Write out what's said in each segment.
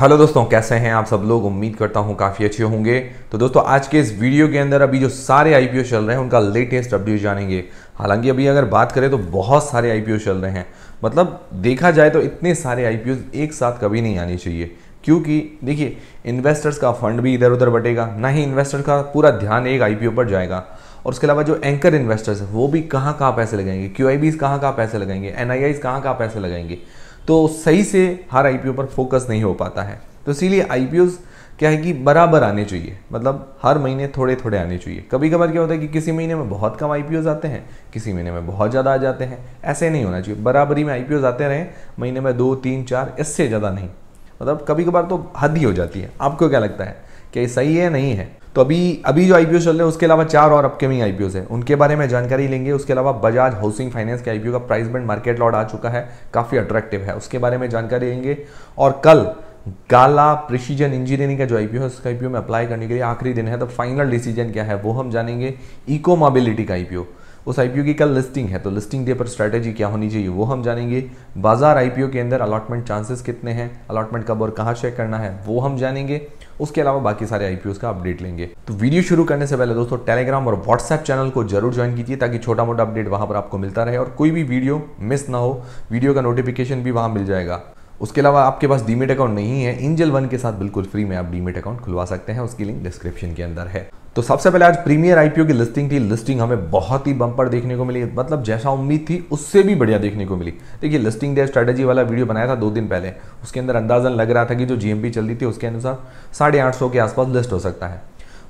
hello दोस्तों कैसे हैं आप सब लोग उम्मीद करता हूं काफ़ी अच्छे होंगे तो दोस्तों आज के इस वीडियो के अंदर अभी जो सारे आईपीओ चल रहे हैं उनका लेटेस्ट अपडेट जानेंगे हालांकि अभी अगर बात करें तो बहुत सारे आईपीओ चल रहे हैं मतलब देखा जाए तो इतने सारे आईपीओ एक साथ कभी नहीं आने चाहिए क्योंकि देखिए इन्वेस्टर्स का फंड भी इधर उधर बटेगा ना ही इन्वेस्टर का पूरा ध्यान एक आईपीओ पर जाएगा और उसके अलावा जो एंकर इन्वेस्टर्स है वो भी कहाँ कहाँ पैसे लगाएंगे क्यू आई बीज कहाँ कहाँ पैसे लगाएंगे एन आई आईज कहाँ कहाँ पैसे लगाएंगे तो सही से हर आईपीओ पर फोकस नहीं हो पाता है तो इसीलिए आई क्या है कि बराबर आने चाहिए मतलब हर महीने थोड़े थोड़े आने चाहिए कभी कभार क्या होता है कि किसी महीने में बहुत कम आई आते हैं किसी महीने में बहुत ज़्यादा आ जाते हैं ऐसे नहीं होना चाहिए बराबरी में आई आते रहें महीने में दो तीन चार इससे ज़्यादा नहीं मतलब कभी कभार तो हद ही हो जाती है आपको क्या लगता है क्या सही है नहीं है तो अभी अभी जो आईपीओ चल रहे हैं उसके अलावा चार और अपकमिंग आईपीओ हैं उनके बारे में जानकारी लेंगे उसके अलावा बजाज हाउसिंग फाइनेंस के आईपीओ का प्राइस बैंड मार्केट लॉट आ चुका है काफ़ी अट्रैक्टिव है उसके बारे में जानकारी लेंगे और कल गाला प्रिसीजन इंजीनियरिंग का जो आईपीओ है उसका आईपीओ में अप्लाई करने के लिए आखिरी दिन है तो फाइनल डिसीजन क्या है वो हम जानेंगे इको मोबिलिटी का आईपीओ उस आईपीओ की कल लिस्टिंग है तो लिस्टिंग डे पर स्ट्रैटेजी क्या होनी चाहिए वो हम जानेंगे बाजार आईपीओ के अंदर अलॉटमेंट चांसेस कितने हैं अलॉटमेंट कब और कहाँ चेक करना है वो हम जानेंगे उसके अलावा बाकी सारे आईपीओ का अपडेट लेंगे तो वीडियो शुरू करने से पहले दोस्तों टेलीग्राम और व्हाट्सएप चैनल को जरूर ज्वाइन कीजिए ताकि छोटा मोटा अपडेट वहां पर आपको मिलता रहे और कोई भी वीडियो मिस ना हो वीडियो का नोटिफिकेशन भी वहां मिल जाएगा उसके अलावा आपके पास डीमेट अकाउंट नहीं है इंजल वन के साथ बिल्कुल फ्री में आप डीमेट अकाउंट खुलवा सकते हैं उसकी लिंक डिस्क्रिप्शन के अंदर है तो सबसे पहले आज प्रीमियर आईपीओ की लिस्टिंग थी लिस्टिंग हमें बहुत ही बंपर देखने को मिली मतलब जैसा उम्मीद थी उससे भी बढ़िया देखने को मिली देखिए लिस्टिंग डे स्ट्रैटेजी वाला वीडियो बनाया था दो दिन पहले उसके अंदर अंदाजन लग रहा था कि जो जीएमपी चल रही थी उसके अनुसार साढ़े आठ सौ के आसपास लिस्ट हो सकता है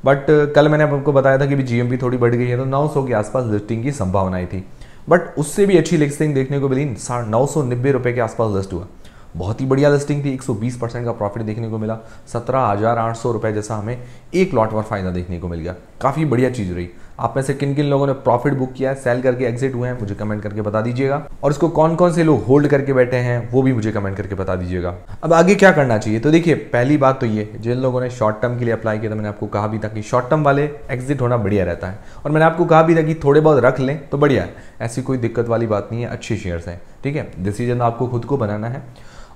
बट कल मैंने आपको बताया था कि जीएमपी थोड़ी बढ़ गई है तो नौ सौ के आसपास लिस्टिंग की संभावनाएं थी बट उससे भी अच्छी लिस्टिंग देखने को मिली नौ सौ नब्बे रुपये के आसपास लिस्ट हुआ बहुत ही बढ़िया लिस्टिंग थी 120 परसेंट का प्रॉफिट देखने को मिला सत्रह हज़ार आठ सौ रुपए जैसा हमें एक लॉट पर फायदा देखने को मिल गया काफ़ी बढ़िया चीज़ रही आप में से किन किन लोगों ने प्रॉफिट बुक किया है सेल करके एग्जिट हुए हैं मुझे कमेंट करके बता दीजिएगा और इसको कौन कौन से लोग होल्ड करके बैठे हैं वो भी मुझे कमेंट करके बता दीजिएगा अब आगे क्या करना चाहिए तो देखिए पहली बात तो ये जिन लोगों ने शॉर्ट टर्म के लिए अप्लाई किया था मैंने आपको कहा भी था कि शॉर्ट टर्म वाले एग्जिट होना बढ़िया रहता है और मैंने आपको कहा भी था कि थोड़े बहुत रख लें तो बढ़िया है ऐसी कोई दिक्कत वाली बात नहीं है अच्छे शेयर्स हैं ठीक है डिसीजन आपको खुद को बनाना है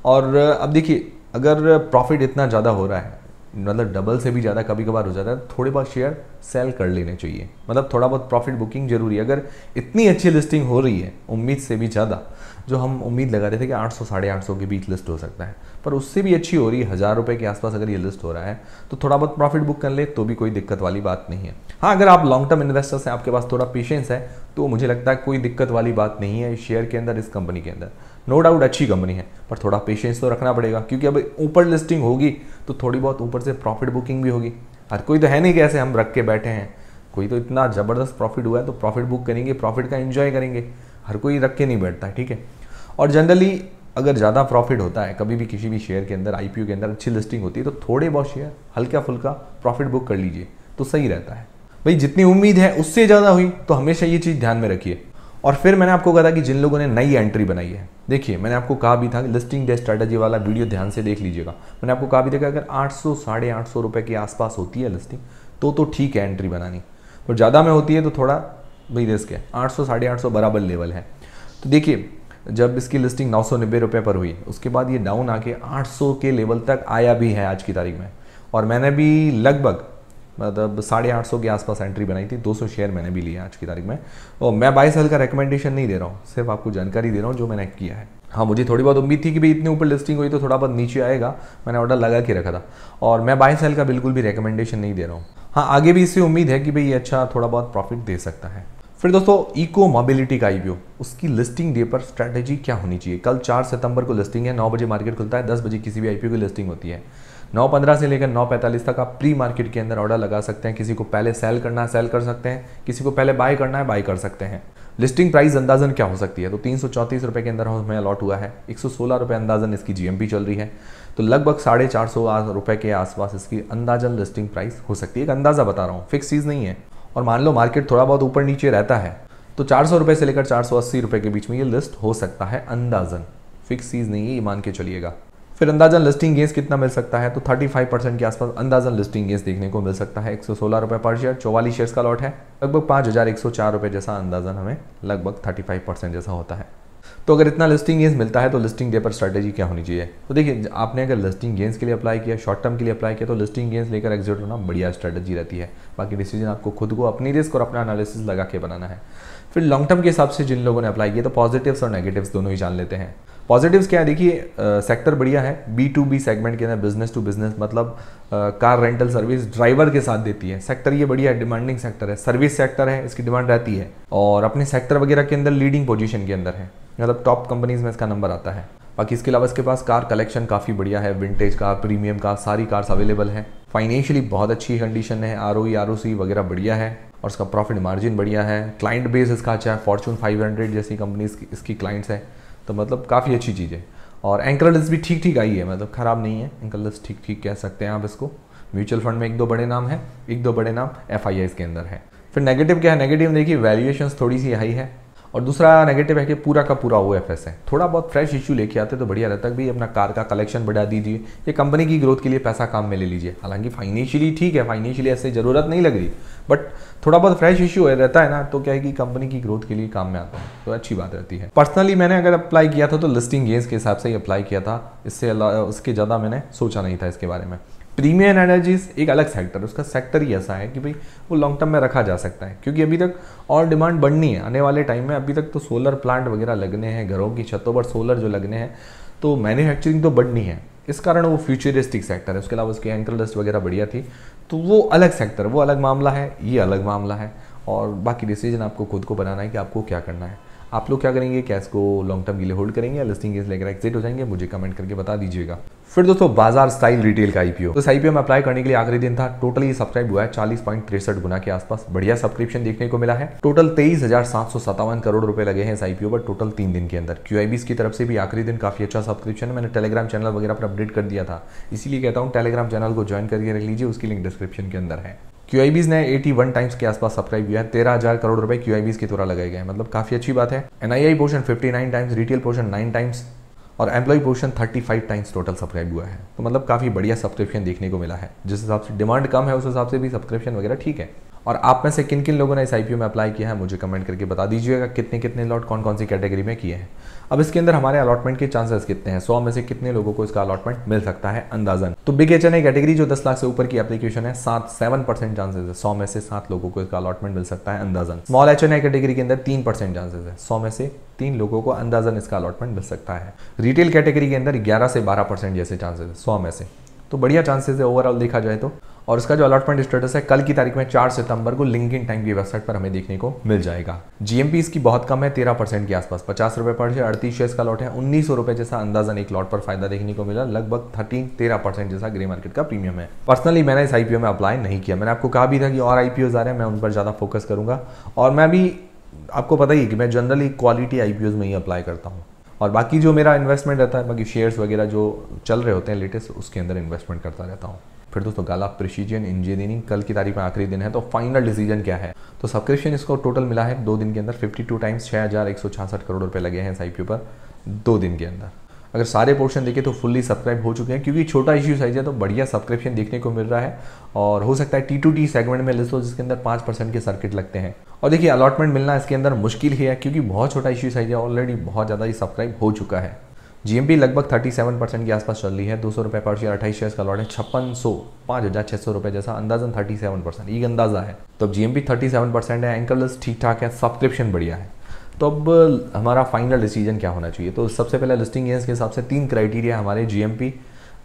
और अब देखिए अगर प्रॉफिट इतना ज़्यादा हो रहा है मतलब डबल से भी ज़्यादा कभी कभार हो जाता है थोड़े बहुत शेयर सेल कर लेने चाहिए मतलब थोड़ा बहुत प्रॉफिट बुकिंग जरूरी है अगर इतनी अच्छी लिस्टिंग हो रही है उम्मीद से भी ज़्यादा जो हम उम्मीद लगा रहे थे कि 800 साढ़े आठ के बीच लिस्ट हो सकता है पर उससे भी अच्छी हो रही है हज़ार रुपये के आसपास अगर ये लिस्ट हो रहा है तो थोड़ा बहुत प्रॉफिट बुक कर ले तो भी कोई दिक्कत वाली बात नहीं है हाँ अगर आप लॉन्ग टर्म इन्वेस्टर्स हैं आपके पास थोड़ा पेशेंस है तो मुझे लगता है कोई दिक्कत वाली बात नहीं है इस शेयर के अंदर इस कंपनी के अंदर नो डाउट अच्छी कंपनी है पर थोड़ा पेशेंस तो रखना पड़ेगा क्योंकि अब ऊपर लिस्टिंग होगी तो थोड़ी बहुत ऊपर से प्रॉफिट बुकिंग भी होगी हर कोई तो है नहीं कैसे हम रख के बैठे हैं कोई तो इतना ज़बरदस्त प्रॉफिट हुआ है तो प्रॉफिट बुक करेंगे प्रॉफिट का इन्जॉय करेंगे हर कोई रख के नहीं बैठता ठीक है और जनरली अगर ज़्यादा प्रॉफिट होता है कभी भी किसी भी शेयर के अंदर आई के अंदर अच्छी लिस्टिंग होती है तो थोड़े बहुत शेयर हल्का फुल्का प्रॉफिट बुक कर लीजिए तो सही रहता है भाई जितनी उम्मीद है उससे ज़्यादा हुई तो हमेशा ये चीज़ ध्यान में रखिए और फिर मैंने आपको कहा था कि जिन लोगों ने नई एंट्री बनाई है देखिए मैंने आपको कहा भी था लिस्टिंग डे स्ट्रैटेजी वाला वीडियो ध्यान से देख लीजिएगा मैंने आपको कहा भी था अगर आठ सौ साढ़े आठ सौ रुपये के आसपास होती है लिस्टिंग तो तो ठीक है एंट्री बनानी तो ज़्यादा में होती है तो थोड़ा भाई रिस्क है आठ सौ साढ़े आठ सौ बराबर लेवल है तो देखिए जब इसकी लिस्टिंग नौ सौ नब्बे रुपये पर हुई उसके बाद ये डाउन आके आठ सौ के लेवल तक आया भी है आज की तारीख में और मैंने भी लगभग मतलब साढ़े आठ सौ के आसपास एंट्री बनाई थी 200 शेयर मैंने भी लिया आज की तारीख में और मैं बाई सेल का रिकमेंडेशन नहीं दे रहा हूँ सिर्फ आपको जानकारी दे रहा हूँ जो मैंने किया है हाँ मुझे थोड़ी बहुत उम्मीद थी कि भाई इतने ऊपर लिस्टिंग हुई तो थोड़ा बहुत नीचे आएगा मैंने ऑर्डर लगा के रखा था और मैं बाई सेल का बिल्कुल भी रिकमेंडेशन नहीं दे रहा हूँ हाँ आगे भी इससे उम्मीद है कि भाई ये अच्छा थोड़ा बहुत प्रॉफिट दे सकता है फिर दोस्तों इको मोबिलिटी का आईपीओ उसकी लिस्टिंग डे पर स्ट्रैटेजी क्या होनी चाहिए कल चार सितंबर को लिस्टिंग है नौ बजे मार्केट खुलता है दस बजे किसी भी आईपीओ की लिस्टिंग होती है नौ पंद्रह से लेकर नौ पैंतालीस तक आप प्री मार्केट के अंदर ऑर्डर लगा सकते हैं किसी को पहले सेल करना है सेल कर सकते हैं किसी को पहले बाय करना है बाय कर सकते हैं लिस्टिंग प्राइस अंदाजन क्या हो सकती है तो तीन रुपए के अंदर हमें अलॉट हुआ है एक रुपये अंदाजन इसकी जीएमपी चल रही है तो लगभग साढ़े चार सौ रुपये के आसपास इसकी अंदाजन लिस्टिंग प्राइस हो सकती है एक अंदाज़ा बता रहा हूँ फिक्स चीज़ नहीं है और मान लो मार्केट थोड़ा बहुत ऊपर नीचे रहता है तो चार सौ रुपये से लेकर चार सौ अस्सी रुपये के बीच में ये लिस्ट हो सकता है अंदाजन फिक्स चीज़ नहीं है ये मान के चलिएगा फिर अंदाजन लिस्टिंग गेंस कितना मिल सकता है तो 35 परसेंट के आसपास अंदाजन लिस्टिंग गेंस देखने को मिल सकता है एक सौ सोलह पर शेयर चौवालीस शेयर्स का लॉट है लगभग पाँच हज़ार एक सौ चार जैसा अंदाजन हमें लगभग थर्टी फाइव परसेंट जैसा होता है तो अगर इतना लिस्टिंग गेंस मिलता है तो लिस्टिंग डे पर स्ट्रैटेजी क्या होनी चाहिए तो देखिए आपने अगर लिस्टिंग गेंस के लिए अप्लाई किया शॉर्ट टर्म के लिए अप्लाई किया तो लिस्टिंग गेंस लेकर एग्जिट होना बढ़िया स्ट्रैटेजी रहती है बाकी डिसीजन आपको खुद को अपनी रिस्क और अपना एनालिसिस लगा के बनाना है फिर लॉन्ग टर्म के हिसाब से जिन लोगों ने अप्लाई किया तो पॉजिटिव्स और नेगेटिव्स दोनों ही जान लेते हैं पॉजिटिव्स क्या है देखिए सेक्टर बढ़िया है बी टू बी सेगमेंट के अंदर बिजनेस टू बिजनेस मतलब कार रेंटल सर्विस ड्राइवर के साथ देती है सेक्टर ये बढ़िया है डिमांडिंग सेक्टर है सर्विस सेक्टर है इसकी डिमांड रहती है और अपने सेक्टर वगैरह के अंदर लीडिंग पोजिशन के अंदर है मतलब टॉप कंपनीज में इसका नंबर आता है बाकी इसके अलावा इसके पास कार कलेक्शन काफ़ी बढ़िया है विंटेज कार प्रीमियम कार सारी कार्स अवेलेबल है फाइनेंशियली बहुत अच्छी कंडीशन है आर ओ आर ओ सी वगैरह बढ़िया है और इसका प्रॉफिट मार्जिन बढ़िया है क्लाइंट बेस इसका अच्छा है फॉर्चून 500 जैसी कंपनीज इसकी क्लाइंट्स हैं तो मतलब काफ़ी अच्छी चीज़ है और एंकर लिस्ट भी ठीक ठीक आई है मतलब ख़राब नहीं है लिस्ट ठीक ठीक कह सकते हैं आप इसको म्यूचुअल फंड में एक दो बड़े नाम है एक दो बड़े नाम एफ के अंदर है फिर नेगेटिव क्या है नेगेटिव देखिए वैल्यूएशन थोड़ी सी हाई है और दूसरा नेगेटिव है कि पूरा का पूरा ओ एफ एस है थोड़ा बहुत फ्रेश इशू लेके आते तो बढ़िया रहता है भी अपना कार का कलेक्शन बढ़ा दीजिए ये कंपनी की ग्रोथ के लिए पैसा काम में ले लीजिए हालांकि फाइनेंशियली ठीक है फाइनेंशियली ऐसे ज़रूरत नहीं लग रही बट थोड़ा बहुत फ्रेश इशू है रहता है ना तो क्या है कि कंपनी की ग्रोथ के लिए काम में आता है तो अच्छी बात रहती है पर्सनली मैंने अगर अप्लाई किया था तो लिस्टिंग गेंस के हिसाब से ही अप्लाई किया था इससे उसके ज़्यादा मैंने सोचा नहीं था इसके बारे में प्रीमियम एनर्जीज एक अलग सेक्टर उसका सेक्टर ही ऐसा है कि भाई वो लॉन्ग टर्म में रखा जा सकता है क्योंकि अभी तक और डिमांड बढ़नी है आने वाले टाइम में अभी तक तो सोलर प्लांट वगैरह लगने हैं घरों की छतों पर सोलर जो लगने हैं तो मैन्युफैक्चरिंग तो बढ़नी है इस कारण वो फ्यूचरिस्टिक सेक्टर है उसके अलावा उसकी एंकल डस्ट वगैरह बढ़िया थी तो वो अलग सेक्टर वो अलग मामला है ये अलग मामला है और बाकी डिसीजन आपको खुद को बनाना है कि आपको क्या करना है आप लोग क्या करेंगे कैश को लॉन्ग टर्म के लिए होल्ड करेंगे या लिस्टिंग केस लेकर एक्सिट हो जाएंगे मुझे कमेंट करके बता दीजिएगा फिर दोस्तों बाजार स्टाइल रिटेल का आईपीओ तो आईपीओ में अप्लाई करने के लिए आखिरी दिन था टोटल ये सब्सक्राइब हुआ है चालीस पॉइंट तिरसठ गुना के आसपास बढ़िया सब्सक्रिप्शन देखने को मिला है टोटल तेईस हजार सात सौ सत्तावन करोड़ रुपए लगे हैं इस आईपीओ पर टोटल तीन दिन के अंदर क्यू की तरफ से भी आखिरी दिन काफी अच्छा सब्सक्रिप्शन है मैंने टेलीग्राम चैनल वगैरह पर अपडेट कर दिया था इसीलिए कहता हूँ टेलीग्राम चैनल को ज्वाइन करके रख लीजिए उसकी लिंक डिस्क्रिप्शन के अंदर है क्यू ने 81 टाइम्स के आसपास सब्सक्राइब किया है तेरह हजार करोड़ रुपए क्यू के द्वारा लगाए गए मतलब काफी अच्छी बात है NII portion 59 times retail portion 9 times और employ portion 35 times total subscribe हुआ है तो मतलब काफ़ी बढ़िया सब्सक्रिप्शन देखने को मिला है जिस हिसाब से डिमांड कम है उस हिसाब से भी सब्सक्रिप्शन वगैरह ठीक है और आप में से किन किन लोगों ने इस आई में अप्लाई किया है मुझे कमेंट करके बता दीजिएगा कितने कितने अलॉट कौन कौन सी कैटेगरी में किए हैं अब इसके अंदर हमारे अलॉटमेंट के चांसेस कितने हैं सौ में से कितने लोगों को इसका अलॉटमेंट मिल सकता है अंदाजन तो बिग एच कैटेगरी जो दस लाख से ऊपर की एप्लीकेशन है सात सेवन परसेंट चांसेस है सौ में से सात लोगों को इसका अलॉटमेंट मिल सकता है अंदाजन स्मॉल एच एन कैटेगरी के अंदर तीन परसेंट चांसेस है सौ में से तीन लोगों को अंदाजन इसका अलॉटमेंट मिल सकता है रिटेल कैटेगरी के अंदर ग्यारह से बारह परसेंट जैसे चांसेस है सौ में से तो बढ़िया चांसेस है ओवरऑल देखा जाए तो और इसका जो अलॉटमेंट स्टेटस है कल की तारीख में चार सितंबर को लिंक इन टाइम की वेबसाइट पर हमें देखने को मिल जाएगा जीएमपी इसकी बहुत कम है तेरह परसेंट के आसपास पचास रुपये पर शेयर अड़तीस शेयर का लॉट है उन्नीस सौ रुपए जैसा अंदाजन एक लॉट पर फायदा देखने को मिला लगभग थर्टीन तेरह परसेंट जैसा ग्रे मार्केट का प्रीमियम है पर्सनली मैंने इस आईपीओ में अप्लाई नहीं किया मैंने आपको कहा भी था कि और आईपीओ आ रहे हैं मैं उन पर ज़्यादा फोकस करूंगा और मैं भी आपको पता ही कि मैं जनरली क्वालिटी आईपीओज में ही अप्लाई करता हूँ और बाकी जो मेरा इन्वेस्टमेंट रहता है बाकी शेयर्स वगैरह जो चल रहे होते हैं लेटेस्ट उसके अंदर इन्वेस्टमेंट करता रहता हूँ फिर दोस्तों गाला प्रिसीजन इंजीनियरिंग कल की तारीख में आखिरी दिन है तो फाइनल डिसीजन क्या है तो सब्सक्रिप्शन इसको टोटल मिला है दो दिन के अंदर 52 टाइम्स छह हज़ार एक सौ छियासठ करोड़ रुपए लगे हैं एस पर दो दिन के अंदर अगर सारे पोर्शन देखें तो फुल्ली सब्सक्राइब हो चुके हैं क्योंकि छोटा इश्यू साइज है तो बढ़िया सब्सक्रिप्शन देखने को मिल रहा है और हो सकता है टी टू टी सेगमेंट में लिस्ट हो जिसके अंदर पाँच परसेंट के सर्किट लगते हैं और देखिए अलॉटमेंट मिलना इसके अंदर मुश्किल ही है क्योंकि बहुत छोटा इश्यू साइज है ऑलरेडी बहुत ज़्यादा ही सब्सक्राइब हो चुका है जीएमपी लगभग 37 परसेंट के आसपास चल रही है दो सौ रुपये पर शेयर अट्ठाईस शेयर का लॉट है छप्पन सौ पाँच हज़ार छः सौ रुपये जैसा अंदाजन 37 परसेंट ये अंदाजा है तो अब जीएमपी 37 परसेंट है एंकलस ठीक ठाक है सब्सक्रिप्शन बढ़िया है तो अब हमारा फाइनल डिसीजन क्या होना चाहिए तो सबसे पहले लिस्टिंग एजेंस के हिसाब से तीन क्राइटेरिया हमारे जी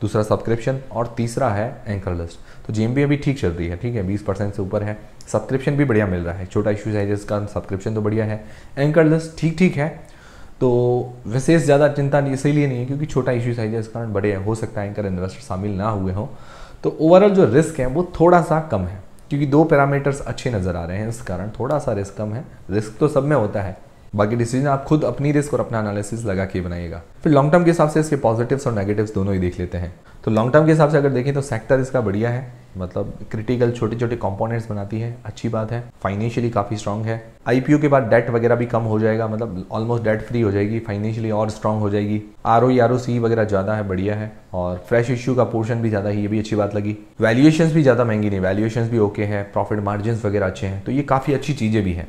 दूसरा सब्सक्रिप्शन और तीसरा है एंकर लिस्ट तो जीएमपी अभी ठीक चल रही है ठीक है 20 परसेंट से ऊपर है सब्सक्रिप्शन भी बढ़िया मिल रहा है छोटा इशू है का सब्सक्रिप्शन तो बढ़िया है एंकर लिस्ट ठीक ठीक है तो विशेष ज़्यादा चिंता इसीलिए नहीं है क्योंकि छोटा इशू साइज है इस कारण बड़े हैं हो सकता है एंकर इन्वेस्टर शामिल ना हुए हों तो ओवरऑल जो रिस्क है वो थोड़ा सा कम है क्योंकि दो पैरामीटर्स अच्छे नज़र आ रहे हैं इस कारण थोड़ा सा रिस्क कम है रिस्क तो सब में होता है बाकी डिसीजन आप खुद अपनी रिस्क और अपना एनालिसिस लगा के बनाइएगा फिर लॉन्ग टर्म के हिसाब से इसके पॉजिटिव्स और नेगेटिव्स दोनों ही देख लेते हैं तो लॉन्ग टर्म के हिसाब से अगर देखें तो सेक्टर इसका बढ़िया है मतलब क्रिटिकल छोटे छोटे कंपोनेंट्स बनाती है अच्छी बात है फाइनेंशियली काफ़ी स्ट्रांग है आईपीओ के बाद डेट वगैरह भी कम हो जाएगा मतलब ऑलमोस्ट डेट फ्री हो जाएगी फाइनेंशियली और स्ट्रांग हो जाएगी आर ओ आर ओ सी वगैरह ज़्यादा है बढ़िया है और फ्रेश इश्यू का पोर्शन भी ज़्यादा है ये भी अच्छी बात लगी वैल्यूएशन भी ज़्यादा महंगी नहीं वैल्यूएशन भी ओके है प्रॉफिट मार्जिन वगैरह अच्छे हैं तो ये काफ़ी अच्छी चीज़ें भी हैं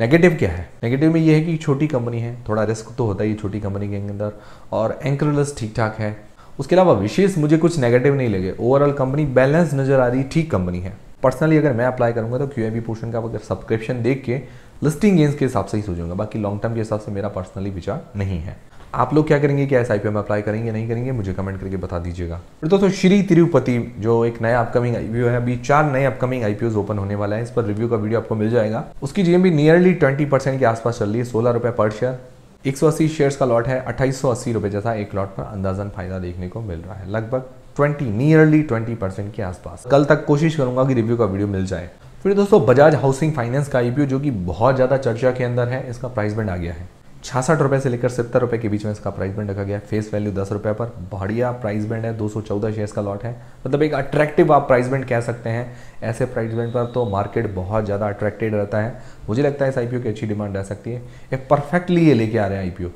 नेगेटिव क्या है नेगेटिव में ये है कि छोटी कंपनी है थोड़ा रिस्क तो होता ही छोटी कंपनी के अंदर और एंकरलेस ठीक ठाक है उसके अलावा विशेष मुझे कुछ नेगेटिव नहीं लगे ओवरऑल कंपनी बैलेंस नजर आ रही ठीक कंपनी है पर्सनली अगर मैं अप्लाई करूंगा तो क्यू पोर्शन का अगर सब्सक्रिप्शन देख के लिस्टिंग गेंस के हिसाब से ही सोचूंगा बाकी लॉन्ग टर्म के हिसाब से मेरा पर्सनली विचार नहीं है आप लोग क्या करेंगे क्या एस आई में अप्लाई करेंगे नहीं करेंगे मुझे कमेंट करके बता दीजिएगा फिर दोस्तों श्री तिरुपति जो एक नया अपकमिंग आईपीओ है अभी चार नए अपकमिंग आईपीओ ओपन होने वाला है इस पर रिव्यू का वीडियो आपको मिल जाएगा उसकी जीएमबी नियरली ट्वेंटी परसेंट के आसपास चल रही है सोलह रुपए पर शेयर एक सौ अस्सी शेयर्स का लॉट है अट्ठाईस सौ अस्सी रुपये जैसा एक लॉट पर अंदाजन फायदा देखने को मिल रहा है लगभग ट्वेंटी नियरली ट्वेंटी परसेंट के आसपास कल तक कोशिश करूंगा कि रिव्यू का वीडियो मिल जाए फिर दोस्तों बजाज हाउसिंग फाइनेंस का आईपीओ जो कि बहुत ज़्यादा चर्चा के अंदर है इसका प्राइस बैंड आ गया है छियासठ रुपये से लेकर सत्तर रुपये के बीच में इसका प्राइस बैंड रखा गया है फेस वैल्यू दस रुपये पर बढ़िया प्राइस बैंड है दो सौ चौदह शेयर्स का लॉट है मतलब एक अट्रैक्टिव आप प्राइस बैंड कह सकते हैं ऐसे प्राइस बैंड पर तो मार्केट बहुत ज़्यादा अट्रैक्टेड रहता है मुझे लगता है इस आई की अच्छी डिमांड रह सकती है एक परफेक्टली ये लेके आ रहे हैं आई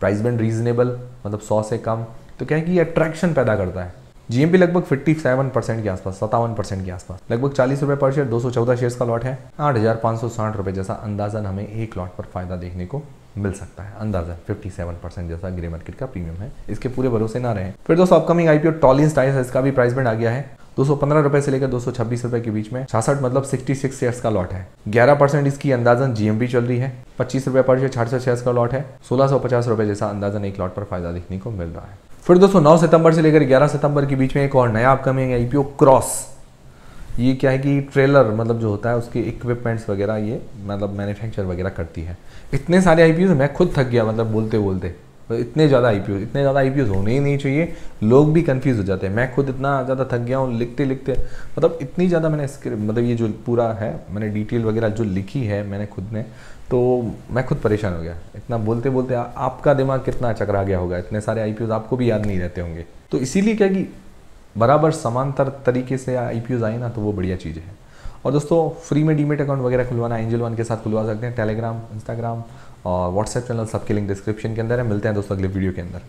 प्राइस बैंड रीजनेबल मतलब सौ से कम तो क्या है कि अट्रैक्शन पैदा करता है जीएमपी लगभग 57 परसेंट के आसपास सत्तावन परसेंट के आसपास लगभग चालीस रुपये पर शेयर दो सौ चौदह शेयर का लॉट है आठ हजार पाँच सौ साठ रुपये जैसा अंदाजन हमें एक लॉट पर फायदा देखने को मिल सकता है अंदाजा 57 परसेंट जैसा ग्रे मार्केट का प्रीमियम है इसके पूरे भरोसे ना रहे फिर दोस्तों अपकमिंग आईपीओ टॉलिन टाइस इसका भी प्राइस बैंड आ गया है दो सौ पंद्रह रुपए से लेकर दो सौ छब्बीस रुपए के बीच में छासठ मतलब सिक्सटी सिक्स शेयर्स का लॉट है ग्यारह परसेंट इसकी अंदाजन जीएमपी चल रही है पच्चीस रुपए पर शेयर छाठ सौ शेयर्स का लॉट है सोलह सौ पचास रुपए जैसा अंदाजन एक लॉट पर फायदा देखने को मिल रहा है फिर दोस्तों नौ सितंबर से लेकर ग्यारह सितंबर के बीच में एक और नया अपकमिंग आईपीओ क्रॉस ये क्या है कि ट्रेलर मतलब जो होता है उसके इक्विपमेंट्स वगैरह ये मतलब मैन्युफैक्चर वगैरह करती है इतने सारे आई मैं खुद थक गया मतलब बोलते बोलते मतलब इतने ज़्यादा आई इतने ज़्यादा आई होने ही नहीं चाहिए लोग भी कन्फ्यूज़ हो जाते हैं मैं खुद इतना ज़्यादा थक गया हूँ लिखते लिखते मतलब इतनी ज़्यादा मैंने मतलब ये जो पूरा है मैंने डिटेल वगैरह जो लिखी है मैंने खुद ने तो मैं खुद परेशान हो गया इतना बोलते बोलते आ, आपका दिमाग कितना चकरा गया होगा इतने सारे आई आपको भी याद नहीं रहते होंगे तो इसीलिए क्या कि बराबर समांतर तरीके से आई आए ना तो वो बढ़िया चीज़ है और दोस्तों फ्री में डीमेट अकाउंट वगैरह खुलवाना एंजल वन के साथ खुलवा सकते हैं टेलीग्राम इंस्टाग्राम और व्हाट्सएप चैनल सबके लिंक डिस्क्रिप्शन के अंदर है मिलते हैं दोस्तों अगले वीडियो के अंदर